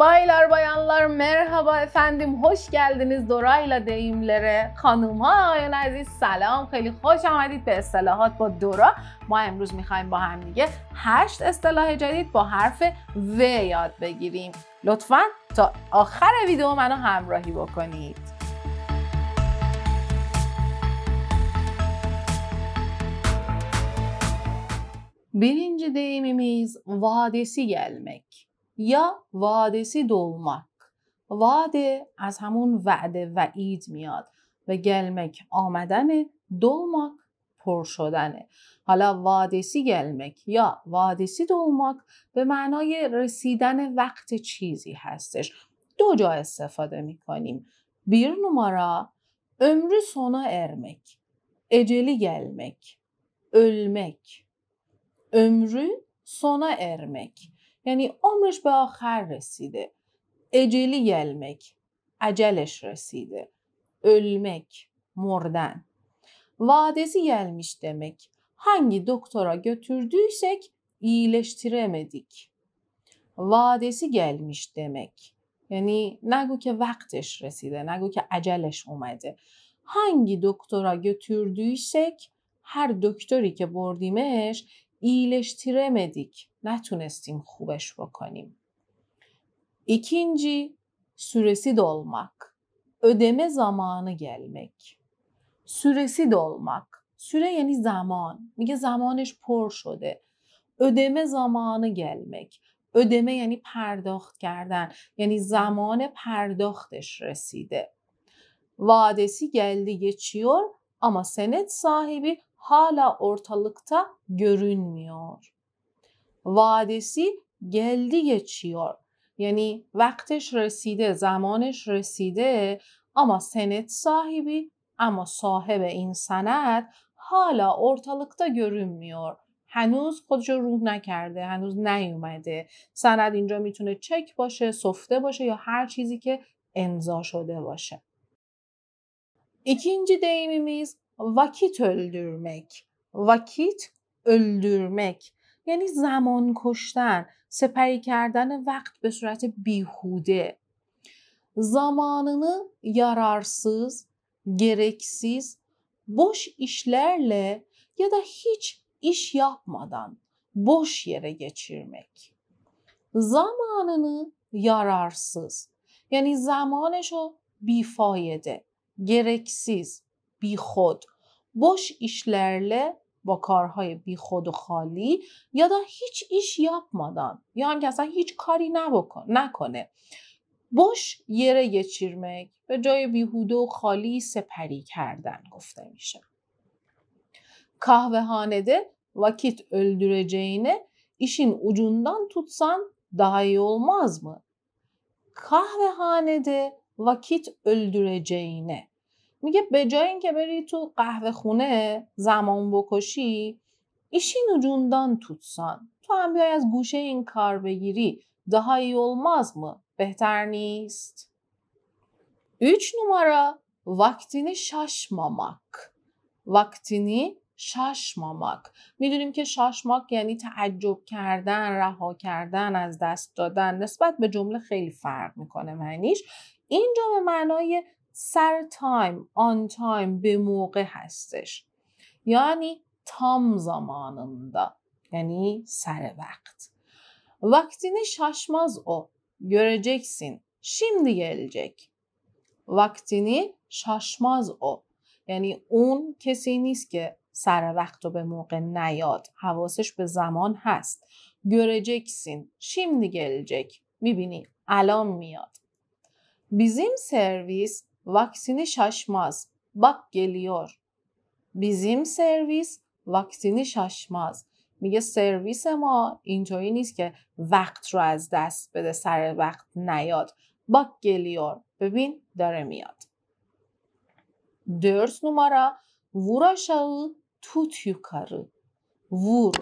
Baylar bayanlar merhaba بافندیم hoş geldiniz دورایلا deyimlere خانم ها آیان عزیز سلام خیلی خوش آمدید به اصطلاحات با دورا ما امروز میخوایم با هم هشت اصطلاح جدید با حرف و یاد بگیریم لطفا تا آخر ویدیو منو همراهی بکنید Birinci دیمیمیز وادیسی گلمک یا وادسی دولمک واده از همون وعده وعید میاد و گلمک آمدن دولمک پر شدنه حالا وادسی گلمک یا وادسی دولمک به معنای رسیدن وقت چیزی هستش دو جا استفاده می میکنیم بیر نمارا سونا سونا ارمک اجلی گلمک ölmek. Ömrü sona ermek. یعنی عمرش به آخر رسیده اجلی یلمک عجلش رسیده المک مردن وادسی دمک هنگی هنگی دکترا götürdüysek iyileştiremedik. وادسی گلمیش دمک یعنی نگو که وقتش رسیده نگو که عجلش اومده هنگی دکترا گتوردویسک هر دکتری که بردیمش iyileştiremedik. Nətونستیم خوبش بکنیم. İkinci, süresi dolmak. Ödeme zamanı gelmek. Süresi dolmak. Süre yani zaman. میگه زمانش پر شده. ödeme zamanı gelmek. ödeme yani پرداخت kerden, yani زمان پرداختش reside. Vadesi geldi geçiyor ama senet sahibi hala ortalıkta görünmüyor. Vadesi geldi geçiyor. یعنی وقتش رسیده زمانش رسیده اما سنت sahibi اما صاحب این سند حالا گرون görünmüyor هنوز خودش رو روح نکرده هنوز نیومده سند اینجا میتونه چک باشه سفته باشه یا هر چیزی که امضا شده باشه ikinci deyimimiz vakit öldürmek. Vakit öldürmek. یعنی زمان کشتن سپری کردن وقت به صورت بیهوده zamanını yararsız, gereksiz, boş işlerle ya da hiç iş yapmadan boş yere geçirmek. Zamanını yararsız yani zamanı şu bifayede, gereksiz, بی خود بوش ایش با کارهای بی خود و خالی یا دا هیچ ایش یاب مادان یا هم کسا هیچ کاری نکنه بوش یره یه چیرمک به جای بیهوده و خالی سپری کردن گفته میشه کهوه هانده ده وکیت اول جینه ایشین اوجوندان توتسان دایی اولماز مه کهوه هانه ده وکیت جینه میگه به جای اینکه بری تو قهوه خونه زمان بکشی ایشین و جوندان توتسان تو هم بیای از گوشه این کار بگیری اولماز مو بهتر نیست وقتینی شش مامک وقتینی شش مامک میدونیم که شاشماک یعنی تعجب کردن رها کردن از دست دادن نسبت به جمله خیلی فرق میکنه معنیش اینجا به معنای سر تایم آن تایم به موقع هستش یعنی تام زماننده یعنی سر وقت وقتی şaşmaz او göreceksin شیمدی گلجک vaktini şaşmaz او، یعنی اون کسی نیست که سر وقت رو به موقع نیاد حواسش به زمان هست göreceksin şimdi gelecek میبینی الان میاد بیزیم سرویس vaksini şaşmaz. Bak geliyor. Bizim سرویس واکسینی ششماز میگه سرویس ما اینطوری نیست که وقت رو از دست بده سر وقت نیاد باک گلیور ببین داره میاد درس نمارا وور آشاğı توت یکاری. وور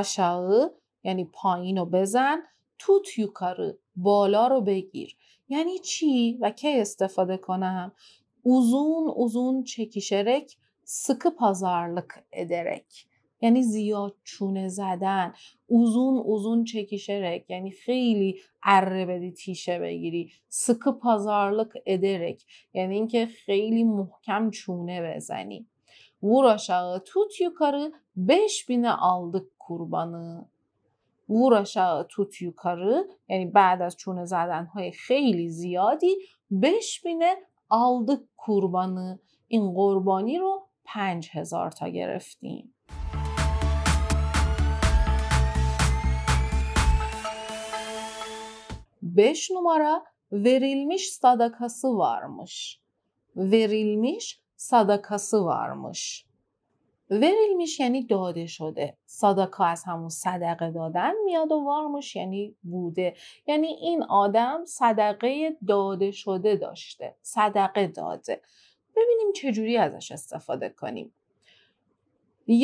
آشاğı یعنی پایین رو بزن توت یکاری، بالا رو بگیر یعنی چی و کی استفاده کنم اوزون اوزون چکیشرک سکی پازارلق ادرک یعنی زیاد چونه زدن اوزون اوزون چکیشرک یعنی خیلی اره بدی تیشه بگیری سکی پازارلق ادرک یعنی اینکه خیلی محکم چونه بزنی وراشاقی توت یوکاری بش بینه آلدیک قربانی بورش توتیو یعنی بعد از چونه زدن خیلی زیادی بش بینه آلد کربانه این قربانی رو پنج هزار تا گرفتیم بش نمارا وریلمیش صدقه سوارمش وریلمیش صدقه سوارمش وریلمیش یعنی داده شده صداکا از همون صدقه دادن میاد و وارمش یعنی بوده یعنی این آدم صدقه داده شده داشته صدقه داده ببینیم چجوری ازش استفاده کنیم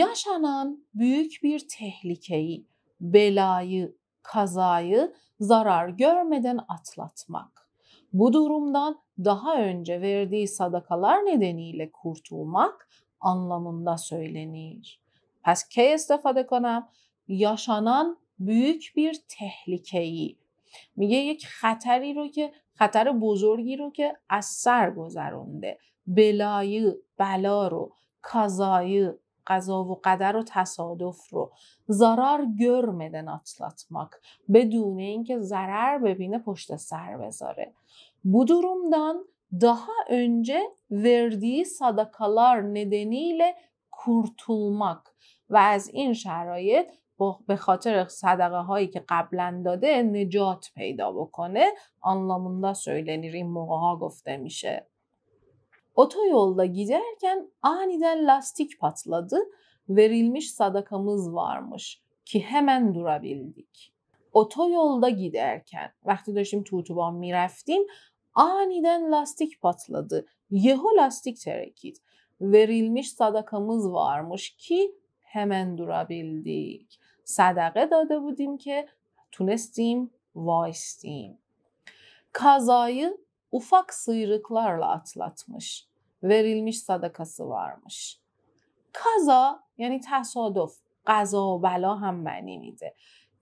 yaşanan büyük bir tehlikeyi, belayı, kazayı zarar görmeden atlatmak. Bu durumdan daha önce verdiği sadakalar nedeniyle kurtulmak anlamında söylenir. Pes کی استفاده کنم yaşanan büyük bir tehlikeyi میگه یک خطری رو که خطر بزرگی رو که از سر گذرونده بلایی، بلا رو کازایه قضا و قدر و تصادف رو زارار گرمدن atlatmak بدون اینکه ضرر ببینه پشت سر بذاره بودورومدان daha önce verdiği sadakalar nedeniyle kurtulmak ve az این شرایط به خاطر صدقه هایی که قبلا داده نجات پیدا بکنه anlamında söylenir این موقع ها گفته میشه otoyolda giderken aniden lastik patladı verilmiş sadakamız varmış ki hemen durabildik otoyolda giderken vakti داشتیم تو اتوبان میرفتیم Aniden lastik patladı. Yeho lastik terekit. Verilmiş sadakamız varmış ki hemen durabildik. Sadaka dada budim ki tunestiyim, vaistiyim. Kazayı ufak sıyrıklarla atlatmış. Verilmiş sadakası varmış. Kaza yani tesadüf, Kaza o bela hem meni miydi.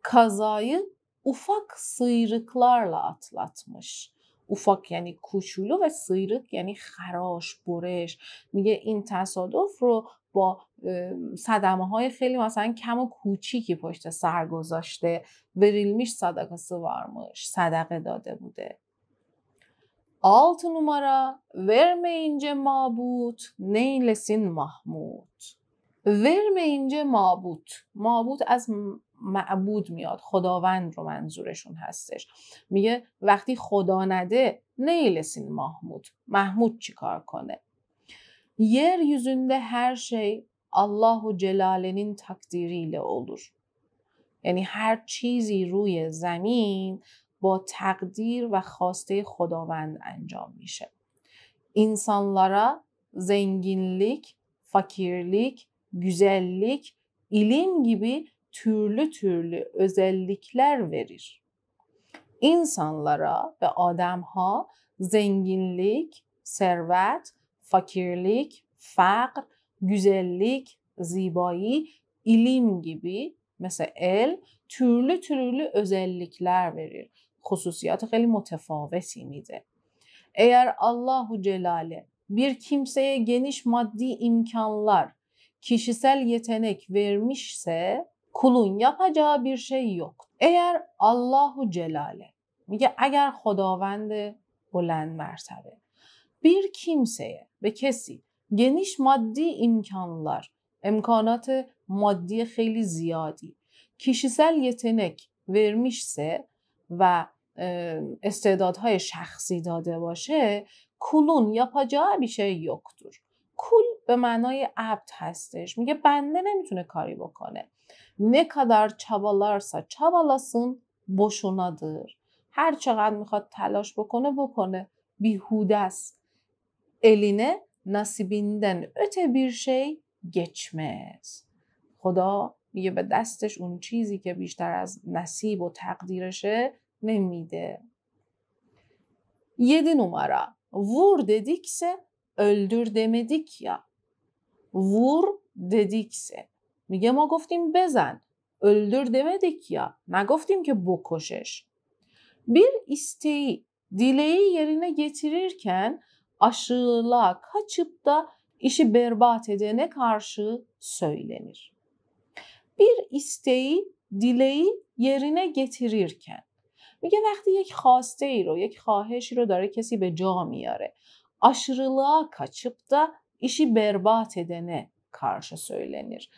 Kazayı ufak sıyrıklarla atlatmış. اوفاک یعنی کوچولو و سیرک یعنی خراش برش میگه این تصادف رو با صدمه های خیلی مثلا کم و کوچیکی پشت سر گذاشته وریلمیش صدقه سوارمش صدقه داده بوده آلت نمارا ورم اینجه مابوت نیلسین محمود ورم اینجه مابوت مابوت از معبود میاد خداوند رو منظورشون هستش میگه وقتی خدا نده نیلسین محمود محمود چیکار کنه هر هر şey الله جلالنین takdiriyle olur. یعنی هر چیزی روی زمین با تقدیر و خواسته خداوند انجام میشه. انسانلارا زنگینلیک فکیرلیک گزلیک علم گیبی türlü türlü özellikler verir. İnsanlara ve adamha zenginlik, servet, fakirlik, fakr, güzellik, zibayı, ilim gibi mesela el türlü türlü özellikler verir. Hususiyatı خیلی متفاوتی میده. Eğer Allahu Celale bir kimseye geniş maddi imkanlar, kişisel yetenek vermişse kulun yapacağı bir şey yok. Eğer الله جلاله میگه اگر خداوند بلند مرتبه بیر کیمسه به کسی گنیش مادی امکانلار امکانات مادی خیلی زیادی کیشیسل یتنک ورمیشسه و استعدادهای شخصی داده باشه کلون یا پاجا بیشه یکتور کل به معنای عبد هستش میگه بنده نمیتونه کاری بکنه ne kadar çabalarsa çabalasın boşunadır. هر چقدر میخواد تلاش بکنه بکنه بیهوده است. Eline nasibinden öte bir şey geçmez. خدا میگه به دستش اون چیزی که بیشتر از نصیب و تقدیرشه نمیده. Yedi numara. Vur dedikse öldür demedik ya. Vur dedikse. میگه ما گفتیم بزن öldür demedik ya. نگفتیم که بکشش. Bir isteği, dileği yerine getirirken aşırılığa kaçıp da işi berbat edene karşı söylenir. Bir isteği, dileği yerine getirirken میگه وقتی یک خواسته ای رو یک خواهشی رو داره کسی به جا میاره aşırılığa kaçıp da işi berbat edene karşı söylenir.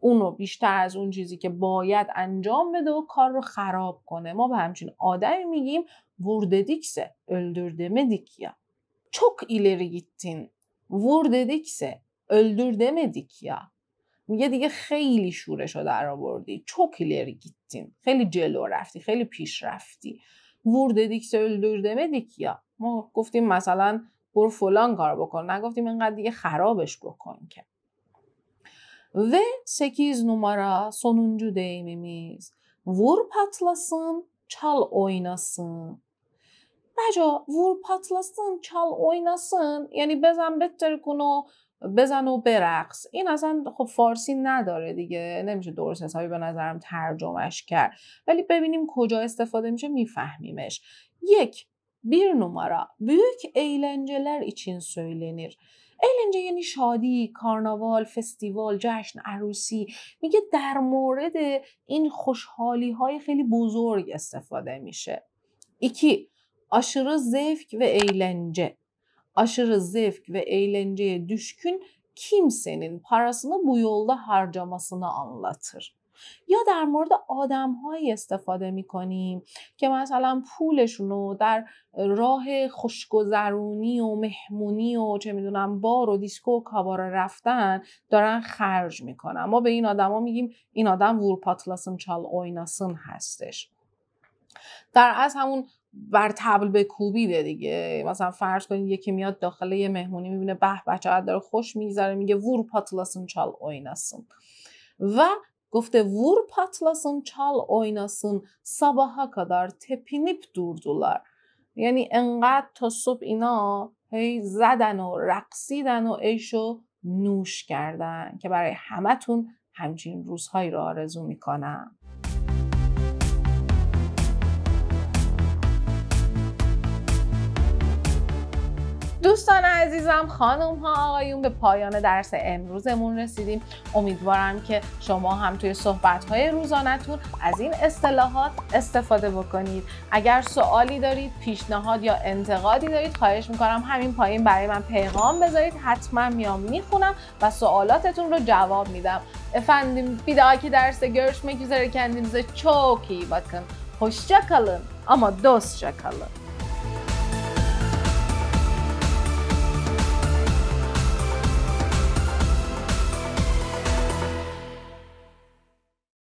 اونو بیشتر از اون چیزی که باید انجام بده و کار رو خراب کنه ما به همچین آدمی میگیم vurdedikse öldürdemedik ya çok ileri gittin öldür öldürdemedik ya میگه دیگه خیلی شورش رو در آوردی چوک ileri خیلی جلو رفتی خیلی پیش رفتی öldür öldürdemedik ya ما گفتیم مثلا برو فلان کار بکن نگفتیم اینقدر دیگه خرابش بکن که Ve 8 numara sonuncu deyimimiz. Vur patlasın, çal oynasın. بچه vur patlasın, çal oynasın. یعنی بزن بتر کن بزن و برقص این اصلا خب فارسی نداره دیگه نمیشه درست حسابی به نظرم ترجمهش کرد ولی ببینیم کجا استفاده میشه میفهمیمش یک بیر numara büyük eğlenceler için söylenir اینجا یعنی شادی کارناوال فستیوال جشن عروسی میگه در مورد این خوشحالی های خیلی بزرگ استفاده میشه iki aşırı zevk ve eğlence. Aşırı zevk ve eğlenceye düşkün kimsenin parasını bu yolda harcamasını anlatır. یا در مورد آدمهایی استفاده کنیم که مثلا پولشون رو در راه خوشگذرونی و مهمونی و چه میدونم بار و دیسکو و کابار رفتن دارن خرج میکنن ما به این آدما میگیم این آدم وورپاتلاسن چال اویناسن هستش در از همون بر تبل به کوبیده دیگه مثلا فرض کنید یکی میاد داخل یه مهمونی میبینه به بچه داره خوش میگذره میگه وور پاتلاسن چال اویناسن و گفته ور پاتلاسون چال oynasın, sabaha تپینیپ تپینیپ دوردولار یعنی انقدر تا صبح اینا هی زدن و رقصیدن و عیش نوش کردن که برای همتون همچین روزهایی رو آرزو میکنم دوستان عزیزم خانم ها آقایون به پایان درس امروزمون رسیدیم امیدوارم که شما هم توی صحبت های روزانتون از این اصطلاحات استفاده بکنید اگر سوالی دارید پیشنهاد یا انتقادی دارید خواهش میکنم همین پایین برای من پیغام بذارید حتما میام میخونم و سوالاتتون رو جواب میدم افندیم bir درس گرش görüşmek üzere kendinize çok iyi bakın. Hoşça